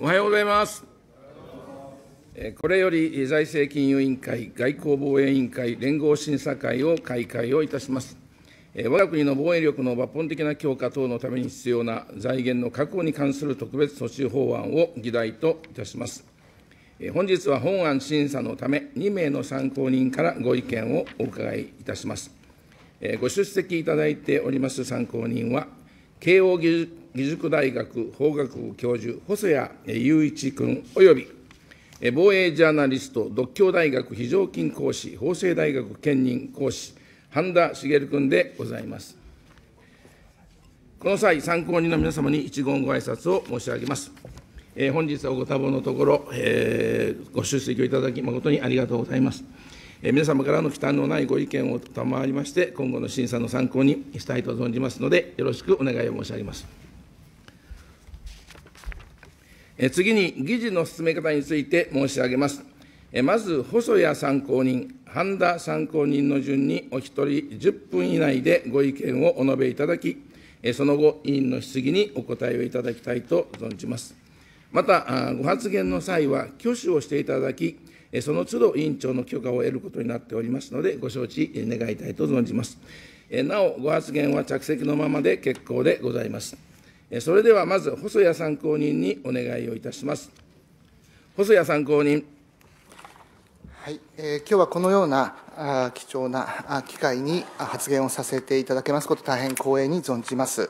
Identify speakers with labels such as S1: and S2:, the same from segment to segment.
S1: おはようございます。これより財政金融委員会、外交防衛委員会連合審査会を開会をいたします。我が国の防衛力の抜本的な強化等のために必要な財源の確保に関する特別措置法案を議題といたします。本日は本案審査のため、2名の参考人からご意見をお伺いいたします。ご出席いただいております参考人は、慶応義義塾大学法学部教授、細谷雄一君および防衛ジャーナリスト、独協大学非常勤講師、法政大学兼任講師、半田茂君でございます。この際、参考人の皆様に一言ご挨拶を申し上げます。えー、本日はご多忙のところ、えー、ご出席をいただき、誠にありがとうございます。えー、皆様からの忌憚のないご意見を賜りまして、今後の審査の参考にしたいと存じますので、よろしくお願いを申し上げます。次に、議事の進め方について申し上げます。まず、細谷参考人、半田参考人の順にお一人10分以内でご意見をお述べいただき、その後、委員の質疑にお答えをいただきたいと存じます。また、ご発言の際は挙手をしていただき、その都度委員長の許可を得ることになっておりますので、ご承知願いたいと存じます。なお、ご発言は着席のままで結構でございます。それではまず、細谷参考人にお願いをいたします。細谷参考人。はい、
S2: えー、今日はこのようなあ貴重な機会に発言をさせていただけますこと大変光栄に存じます。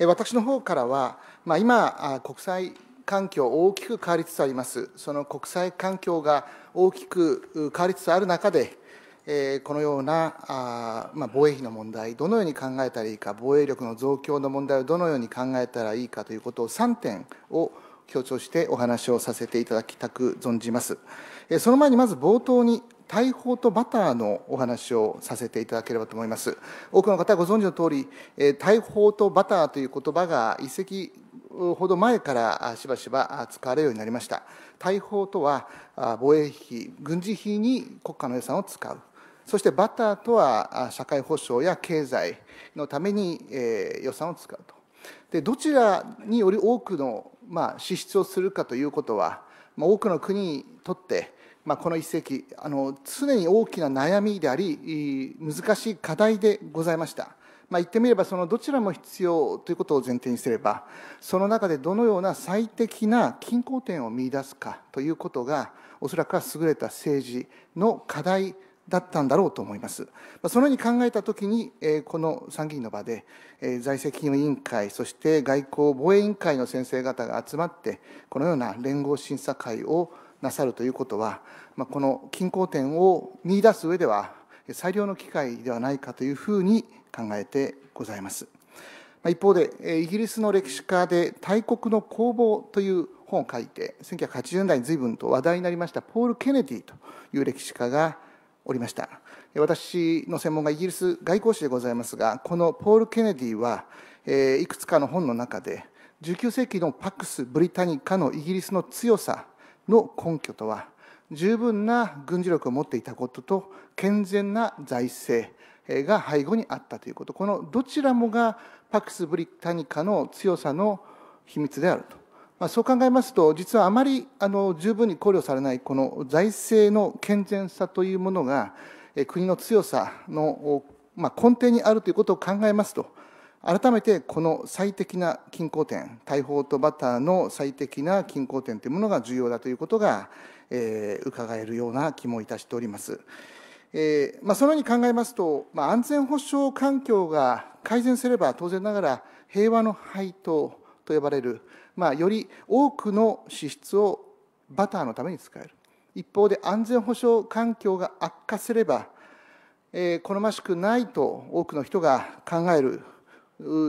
S2: えー、私の方からは、まあ、今国際環境大きく変わりつつあります。その国際環境が大きく変わりつつある中で。えこのようなあ、まあ、防衛費の問題、どのように考えたらいいか、防衛力の増強の問題をどのように考えたらいいかということを3点を強調してお話をさせていただきたく存じます。えー、その前にまず冒頭に大砲とバターのお話をさせていただければと思います。多くの方ご存知の通り、えー、大砲とバターという言葉が一石ほど前からしばしば使われるようになりました。大砲とは防衛費、軍事費に国家の予算を使う。そしてバターとは社会保障や経済のために、え予算を使うとでどちらにより多くの、ま支出をするかということは、ま多くの国にとって、まあ、この一石、あの常に大きな悩みであり難しい課題でございました。まあ、言ってみればそのどちらも必要ということを前提にすればその中でどのような最適な均衡点を見いだすかということがおそらくは優れた政治の課題だったんだろうと思います。そのように考えたときに、この参議院の場で、財政金融委員会、そして外交防衛委員会の先生方が集まって、このような連合審査会をなさるということは、この均衡点を見出す上では、最良の機会ではないかというふうに考えてございます。一方で、イギリスの歴史家で、大国の攻防という本を書いて、1980年代に随分と話題になりましたポール・ケネディという歴史家が、おりました私の専門がイギリス外交史でございますがこのポール・ケネディは、えいくつかの本の中で19世紀のパックス・ブリタニカのイギリスの強さの根拠とは十分な軍事力を持っていたことと健全な財政が背後にあったということこのどちらもがパックス・ブリタニカの強さの秘密であるとまあ、そう考えますと実はあまりあの十分に考慮されないこの財政の健全さというものが国の強さの、まあ、根底にあるということを考えますと改めてこの最適な均衡点大砲とバターの最適な均衡点というものが重要だということが、えー、伺えるような気もいたしております。えーまあ、そのように考えますと、まあ、安全保障環境が改善すれば当然ながら平和の配当と呼ばれるまあ、より多くの支出をバターのために使える一方で安全保障環境が悪化すれば、えー、好ましくないと多くの人が考える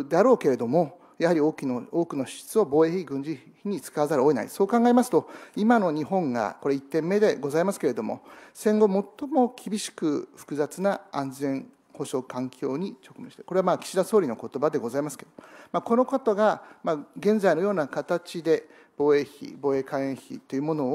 S2: だろうけれどもやはり多くの多くの支出を防衛費軍事費に使わざるを得ないそう考えますと今の日本がこれ1点目でございますけれども戦後最も厳しく複雑な安全保障環境に直面してこれはまあ岸田総理の言葉でございますけど、まあ、このことがま現在のような形で防衛費防衛関連費というもの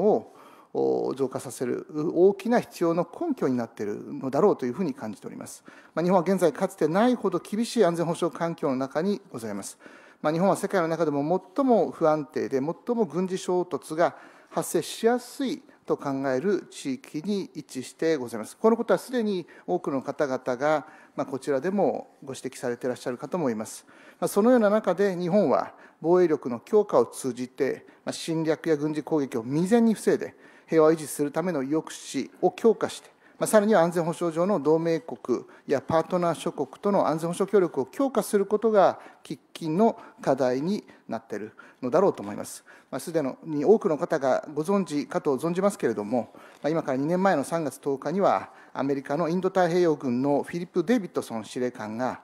S2: を増加させる大きな必要の根拠になっているのだろうというふうに感じております、まあ、日本は現在かつてないほど厳しい安全保障環境の中にございますまあ、日本は世界の中でも最も不安定で最も軍事衝突が発生しやすいと考える地域に位置してございます。このことはすでに多くの方々が、まあ、こちらでもご指摘されていらっしゃるかと思います。まあ、そのような中で日本は防衛力の強化を通じて、まあ、侵略や軍事攻撃を未然に防いで平和を維持するための抑止を強化してまあ、さらには安全保障上の同盟国やパートナー諸国との安全保障協力を強化することが喫緊の課題になっているのだろうと思います。まあ、すでに多くの方がご存知かと存じますけれども、まあ、今から2年前の3月10日には、アメリカのインド太平洋軍のフィリップ・デビッドソン司令官が、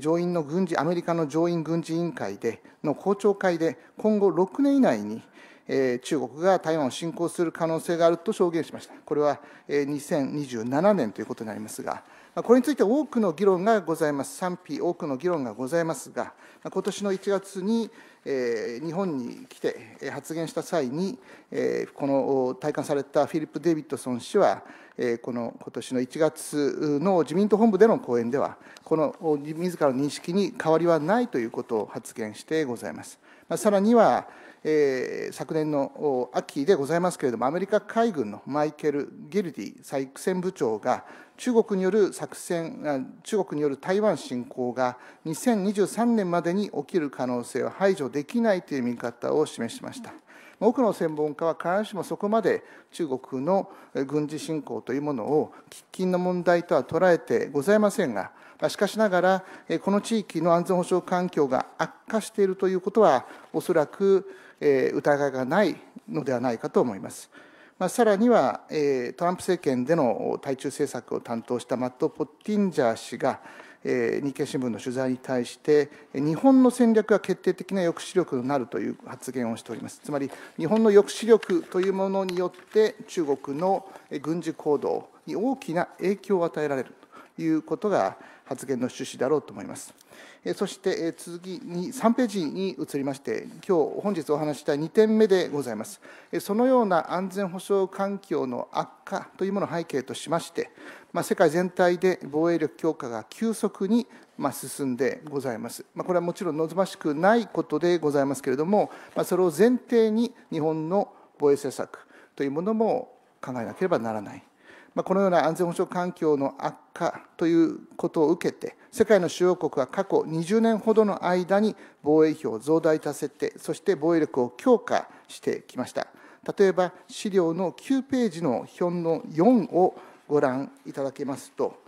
S2: 上院の軍事アメリカの上院軍事委員会での公聴会で、今後6年以内に、中国が台湾を侵攻する可能性があると証言しました。これは、2027年ということになりますが、これについて多くの議論がございます、賛否、多くの議論がございますが、今年の1月に、日本に来て発言した際に、この退官されたフィリップ・デビッドソン氏は、この今年の1月の自民党本部での講演では、この自らの認識に変わりはないということを発言してございます。さらには、えー、昨年の秋でございますけれども、アメリカ海軍のマイケル・ギルディ作戦部長が、中国による作戦、中国による台湾侵攻が2023年までに起きる可能性を排除できないという見方を示しました。多くの専門家は必ずしもそこまで中国の軍事侵攻というものを喫緊の問題とは捉えてございませんが、しかしながら、この地域の安全保障環境が悪化しているということは、おそらく疑いがないのではないかと思います。まあ、さらには、トランプ政権での対中政策を担当したマット・ポッティンジャー氏が、日経新聞の取材に対して日本の戦略は決定的な抑止力となるという発言をしておりますつまり日本の抑止力というものによって中国の軍事行動に大きな影響を与えられるということが発言の趣旨だろうと思います。そして次に3ページに移りまして、今日本日お話した2点目でございます。そのような安全保障環境の悪化というものを背景としまして、まあ、世界全体で防衛力強化が急速にま進んでございます。まあ、これはもちろん望ましくないことでございますけれども、まあ、それを前提に日本の防衛政策というものも考えなければならないまこのような安全保障環境の悪化ということを受けて、世界の主要国は過去20年ほどの間に防衛費を増大させて、そして防衛力を強化してきました。例えば、資料の9ページの表の4をご覧いただけますと、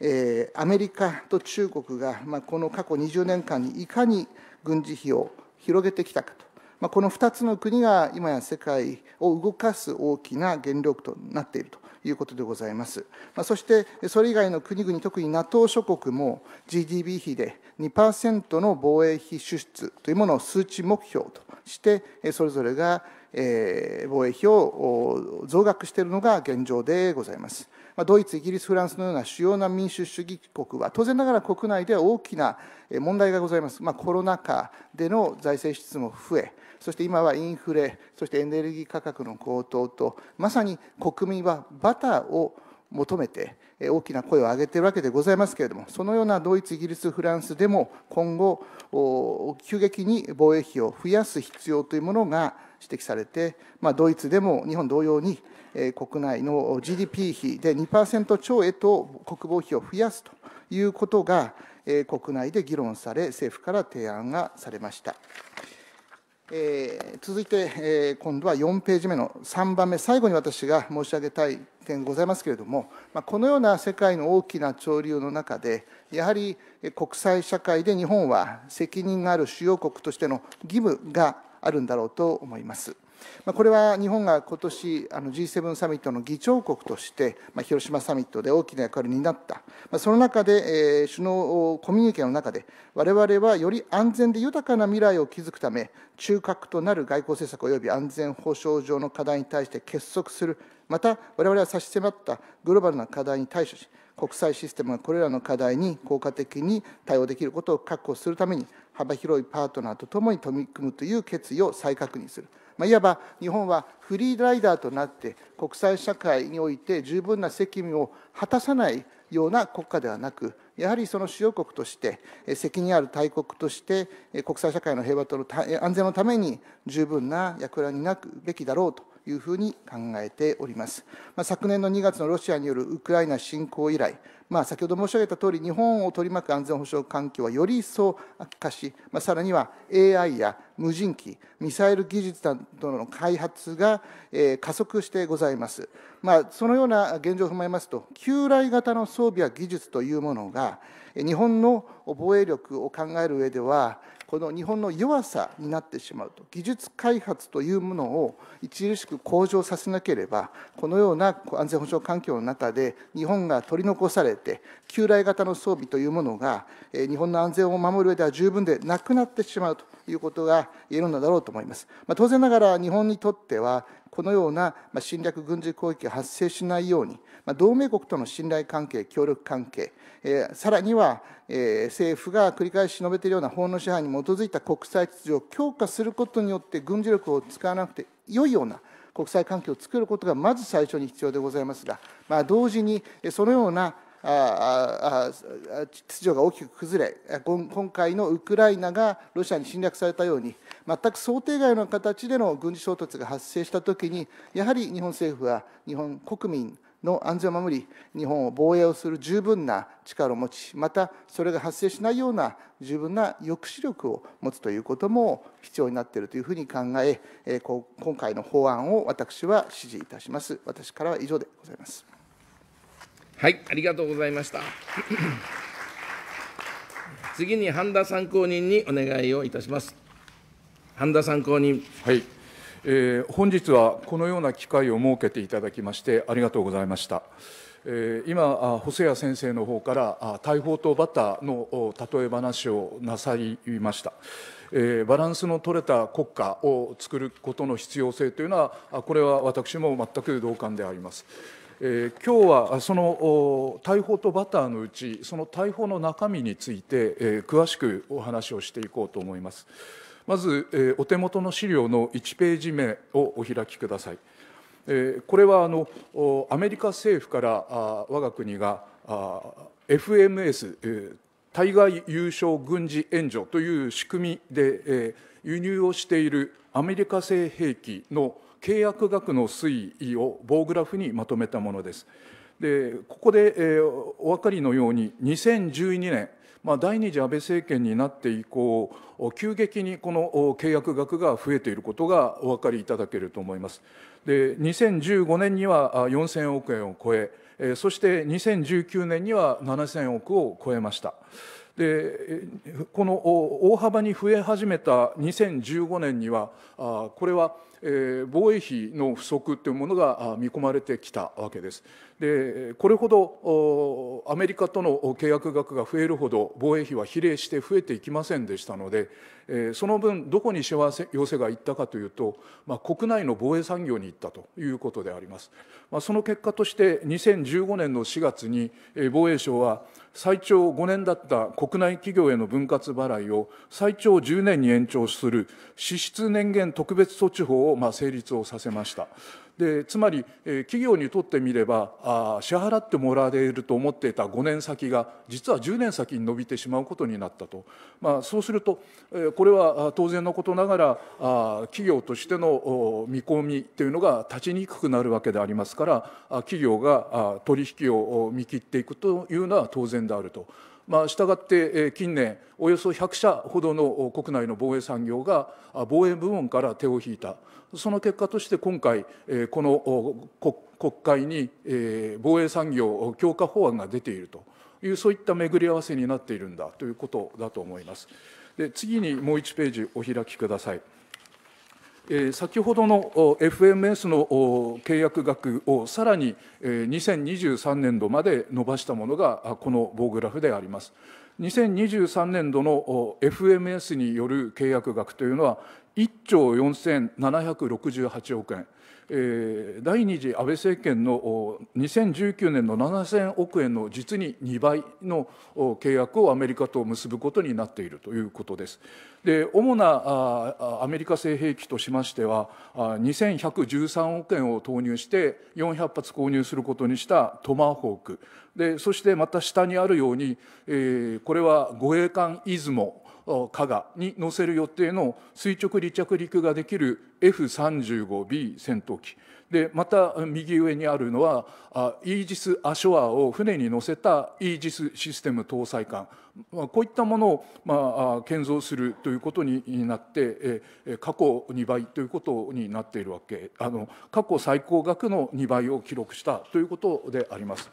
S2: えアメリカと中国が、まこの過去20年間にいかに軍事費を広げてきたかと、まこの2つの国が今や世界を動かす大きな原力となっていると。いうことでございます。まあ、そして、それ以外の国々、特に NATO 諸国も GDP 比で2%の防衛費支出というものを数値目標として、それぞれが防衛費を増額しているのが現状でございます。ドイツ、イギリス、フランスのような主要な民主主義国は、当然ながら国内では大きな問題がございます。まあ、コロナ禍での財政支出も増え、そして今はインフレそしてエネルギー価格の高騰とまさに国民はバターを求めて大きな声を上げているわけでございますけれどもそのようなドイツイギリスフランスでも今後急激に防衛費を増やす必要というものが指摘されて、まあ、ドイツでも日本同様に国内の GDP 比で2%超へと国防費を増やすということが国内で議論され政府から提案がされました。えー、続いて、えー、今度は4ページ目の3番目最後に私が申し上げたい点ございますけれども、まあ、このような世界の大きな潮流の中でやはり国際社会で日本は責任がある主要国としての義務があるんだろうと思います。これは日本が今年あ G7 サミットの議長国として、広島サミットで大きな役割になった、その中で、首脳コミュニケの中で我々はより安全で豊かな未来を築くため中核となる外交政策及び安全保障上の課題に対して結束するまた我々は差し迫ったグローバルな課題に対処し国際システムがこれらの課題に効果的に対応できることを確保するために幅広いパートナーと共に取り組むという決意を再確認する、まあ、いわば日本はフリーライダーとなって国際社会において十分な責務を果たさないような国家ではなくやはりその主要国として責任ある大国として国際社会の平和との安全のために十分な役割になるべきだろうというふうに考えております、まあ、昨年の2月のロシアによるウクライナ侵攻以来、まあ、先ほど申し上げたとおり日本を取り巻く安全保障環境はより一層悪化し、まあ、さらには AI や無人機ミサイル技術などの開発が、加速してございます、まあ、そのような現状を踏まえますと旧来型の装備や技術というものが日本の防衛力を考える上ではこの日本の弱さになってしまうと技術開発というものを著しく向上させなければこのような安全保障環境の中で日本が取り残されて旧来型の装備というものが日本の安全を守る上では十分でなくなってしまうということが言えるのだろうと思います。まあ、当然ながら日本にとってはこのような侵略軍事攻撃が発生しないように、同盟国との信頼関係、協力関係、えさらには、え政府が繰り返し述べているような法の支配に基づいた国際秩序を強化することによって、軍事力を使わなくて良いような国際環境を作ることがまず最初に必要でございますが、ま同時にそのようなああ秩序が大きく崩れ、今回のウクライナがロシアに侵略されたように、全く想定外の形での軍事衝突が発生したときに、やはり日本政府は日本国民の安全を守り、日本を防衛をする十分な力を持ち、またそれが発生しないような十分な抑止力を持つということも必要になっているというふうに考え、え今回の法案を私は支持いたします。私からは以上でございます。
S1: はい、ありがとうございました。次に半田参考人にお願いをいたします。半田参考人。はい、
S3: えー、本日はこのような機会を設けていただきましてありがとうございました。え今、細谷先生の方から大砲とバターの例え話をなさいました。えバランスの取れた国家を作ることの必要性というのは、これは私も全く同感であります。えー、今日はその大砲とバターのうち、その大砲の中身について、え詳しくお話をしていこうと思います。まず、えー、お手元の資料の1ページ目をお開きください。えー、これはあのアメリカ政府からあ我が国が FMS、えー、対外優勝軍事援助という仕組みで、えー、輸入をしているアメリカ製兵器の契約額の推移を棒グラフにまとめたものです。でここで、えー、お分かりのように2012年まあ、第二次安倍政権になって以降急激にこの契約額が増えていることがお分かりいただけると思います。で2015年には4000億円を超えそして2019年には7000億を超えました。でこの大幅に増え始めた2015年にはこれは防衛費の不足というものが見込まれてきたわけです。でこれほどアメリカとの契約額が増えるほど防衛費は比例して増えていきませんでしたのでその分どこにしわせ要請がいったかというと、まあ、国内の防衛産業に行ったということであります。まあ、その結果として2015年の4月に防衛省は最長5年だった国内企業への分割払いを最長10年に延長する支出年限特別措置法をまあ成立をさせました。でつまり、えー、企業にとってみればあ支払ってもらえると思っていた5年先が実は10年先に伸びてしまうことになったと、まあ、そうすると、えー、これは当然のことながらあ企業としての見込みというのが立ちにくくなるわけでありますから企業が取引を見切っていくというのは当然であると。まあ、したがって近年およそ100社ほどの国内の防衛産業が防衛部門から手を引いた。その結果として今回この国会に防衛産業強化法案が出ているというそういった巡り合わせになっているんだということだと思います。で次にもう1ページお開きください。先ほどの FMS の契約額をさらに2023年度まで伸ばしたものがこの棒グラフであります。2023年度の FMS による契約額というのは1兆4768億円、えー、第2次安倍政権の2019年の7000億円の実に2倍の契約をアメリカと結ぶことになっているということです。で主なアメリカ製兵器としましては2113億円を投入して400発購入することにしたトマホークでそしてまた下にあるように、これは護衛艦「出雲」加賀に載せる予定の垂直離着陸ができる F35B 戦闘機でまた右上にあるのはイージス・アショアを船に載せたイージスシステム搭載艦こういったものを、建造するということになって過去2倍ということになっているわけあの過去最高額の2倍を記録したということであります。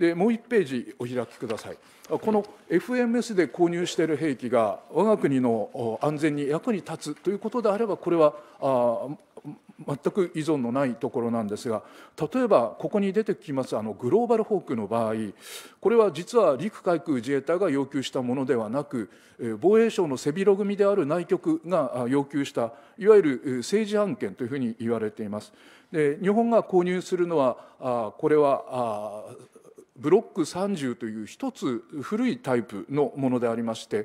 S3: でもう1ページお開きください。この FMS で購入している兵器が我が国の安全に役に立つということであればこれは全く依存のないところなんですが例えばここに出てきますあのグローバルホークの場合これは実は陸海空自衛隊が要求したものではなく防衛省の背広組である内局が要求したいわゆる政治案件というふうに言われています。で日本が購入するのはこれはブロック30という一つ古いタイプのものでありまして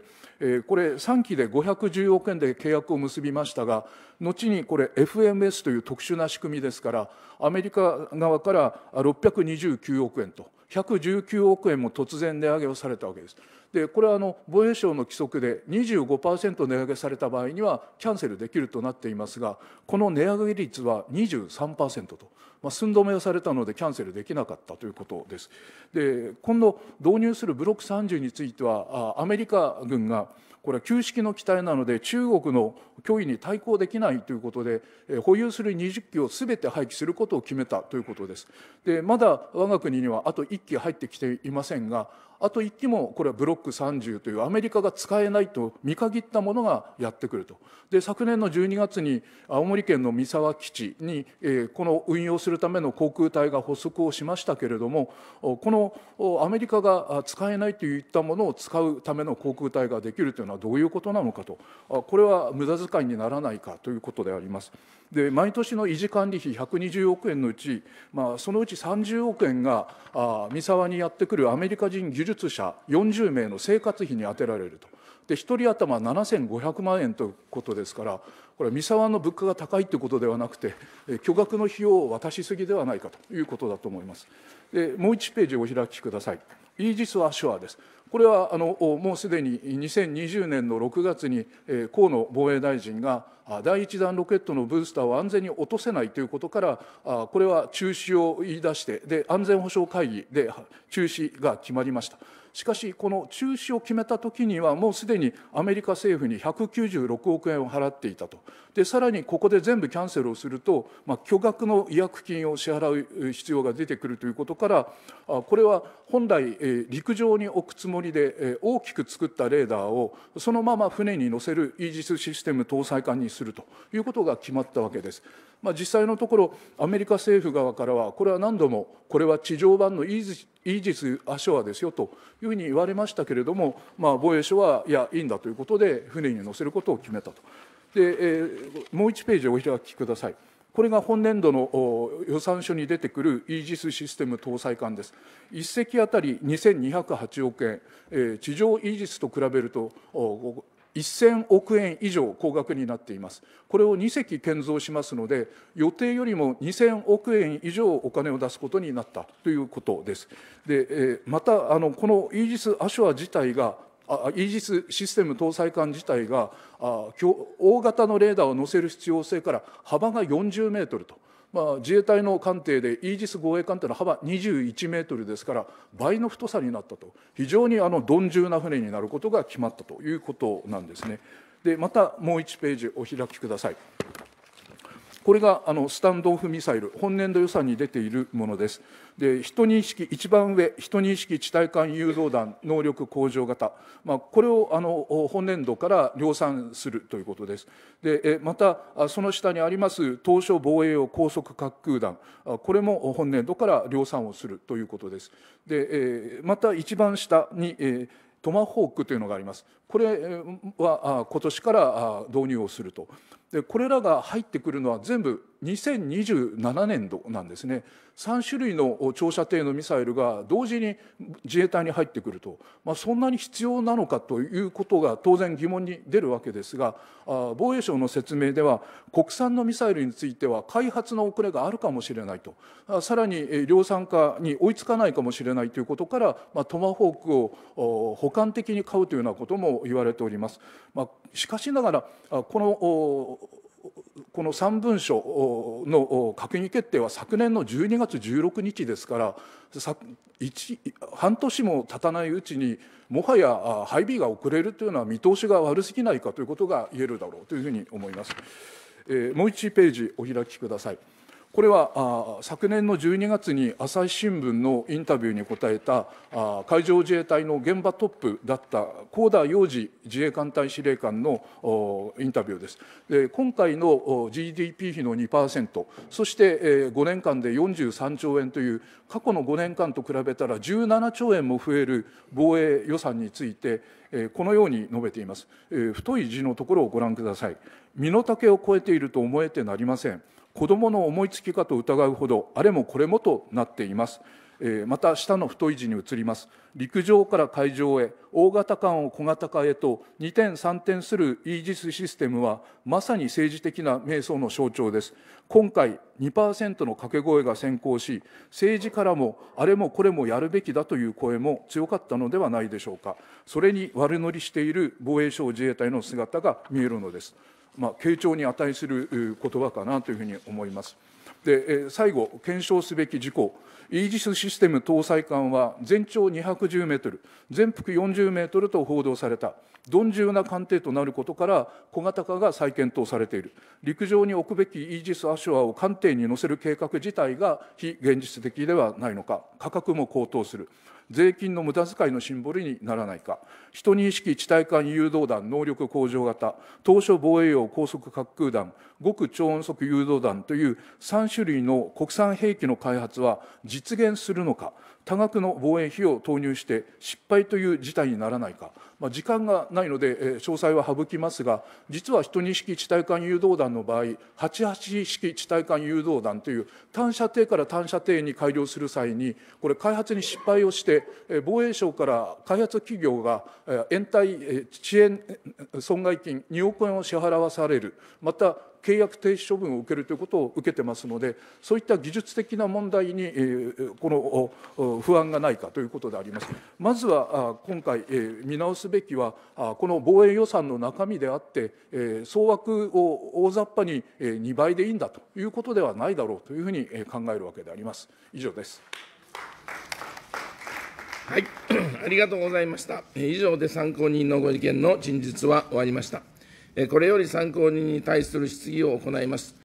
S3: これ3期で510億円で契約を結びましたが後にこれ FMS という特殊な仕組みですからアメリカ側から629億円と119億円も突然値上げをされたわけです。でこれはあの防衛省の規則で25%値上げされた場合にはキャンセルできるとなっていますがこの値上げ率は23%と、まあ、寸止めをされたのでキャンセルできなかったということです。で今度導入するブロック30についてはアメリカ軍がこれは旧式の機体なので中国の脅威に対抗できないということで保有する20機を全て廃棄することを決めたということです。でまだ我が国にはあと1機入ってきていませんがあといってもこれはブロック30というアメリカが使えないと見限ったものがやってくるとで昨年の12月に青森県の三沢基地に、えこの運用するための航空隊が発足をしましたけれどもこのアメリカが使えないといったものを使うための航空隊ができるというのはどういうことなのかとこれは無駄遣いにならないかということであります。で毎年の維持管理費120億円のうち、まあ、そのうち30億円が三沢にやってくるアメリカ人技技術者40名の生活費に充てられると。で1人頭7500万円ということですからこれは三沢の物価が高いということではなくて巨額の費用を渡しすぎではないかということだと思います。でもう1ページお開きください。イージス・アショアです。これはあのもうすでに2020年の6月に河野防衛大臣が第1弾ロケットのブースターを安全に落とせないということからこれは中止を言い出してで安全保障会議で中止が決まりました。しかしこの中止を決めたときにはもうすでにアメリカ政府に196億円を払っていたとでさらにここで全部キャンセルをすると、まあ、巨額の違約金を支払う必要が出てくるということからこれは本来陸上に置くつもりで大きく作ったレーダーをそのまま船に載せるイージスシステム搭載艦にするということが決まったわけです。まあ、実際のところアメリカ政府側からはこれは何度もこれは地上版のイージス・アショアですよというふうに言われましたけれども、まあ、防衛省はいやいいんだということで船に乗せることを決めたと。でえー、もう1ページお開きください。これが本年度の予算書に出てくるイージスシステム搭載艦です。1隻あたり2208億円、地上イージスと比べると1000億円以上高額になっています。これを2隻建造しますので、予定よりも2000億円以上お金を出すことになったということです。でまたあの、このイージス・アショア自体がイージスシステム搭載艦自体が大型のレーダーを載せる必要性から幅が40メートルとまあ、自衛隊の艦艇でイージス護衛艦というのは幅21メートルですから倍の太さになったと非常にあの鈍重な船になることが決まったということなんですね。でまたもう1ページお開きください。これがあのスタンドオフミサイル本年度予算に出ているものですで12式一番上12式地対艦誘導弾能力向上型、まあ、これをあの本年度から量産するということですでまたその下にあります当初防衛用高速滑空弾これも本年度から量産をするということですでまた一番下にトマホークというのがありますこれは今年から導入をするとでこれらが入ってくるのは全部2027年度なんですね3種類の長射程のミサイルが同時に自衛隊に入ってくると、まあ、そんなに必要なのかということが当然疑問に出るわけですが防衛省の説明では国産のミサイルについては開発の遅れがあるかもしれないとさらに量産化に追いつかないかもしれないということから、まあ、トマホークを補完的に買うというようなことも言われております。まあ、しかしながらこのこの3文書の閣議決定は昨年の12月16日ですから半年も経たないうちにもはや配備が遅れるというのは見通しが悪すぎないかということが言えるだろうというふうに思います。もう1ページお開きください。これは昨年の12月に朝日新聞のインタビューに答えた海上自衛隊の現場トップだった高田洋次自衛艦隊司令官のインタビューです。で今回の GDP 比の2%そして5年間で43兆円という過去の5年間と比べたら17兆円も増える防衛予算についてこのように述べています。太い字のところをご覧ください。身の丈を超えていると思えてなりません。子どもの思いつきかと疑うほどあれもこれもとなっています。また下の太い字に移ります陸上から海上へ大型艦を小型化へと2点3点するイージスシステムはまさに政治的な瞑想の象徴です今回2%の掛け声が先行し政治からもあれもこれもやるべきだという声も強かったのではないでしょうかそれに悪乗りしている防衛省自衛隊の姿が見えるのですまあ、傾聴に値する言葉かなというふうに思います。で最後検証すべき事項イージスシステム搭載艦は全長210メートル全幅40メートルと報道された鈍重な艦艇となることから小型化が再検討されている陸上に置くべきイージス・アショアを艦艇に載せる計画自体が非現実的ではないのか価格も高騰する税金の無駄遣いのシンボルにならないか12式地対艦誘導弾能力向上型当初防衛用高速滑空弾極超音速誘導弾という3種類の国産兵器の開発は実現するのか多額の防衛費を投入して失敗という事態にならないか、まあ、時間がないので、えー、詳細は省きますが実は12式地対艦誘導弾の場合88式地対艦誘導弾という単射程から単射程に改良する際にこれ開発に失敗をして、えー、防衛省から開発企業が、えー、延滞遅延損害金2億円を支払わされるまた契約停止処分を受けるということを受けてますのでそういった技術的な問題にこの不安がないかということでありますまずは今回見直すべきはこの防衛予算の中身であって総枠を大雑把に2倍でいいんだという
S1: ことではないだろうというふうに考えるわけであります以上ですはい、ありがとうございました。以上で参考人のご意見の陳述は終わりました。これより参考人に対する質疑を行います。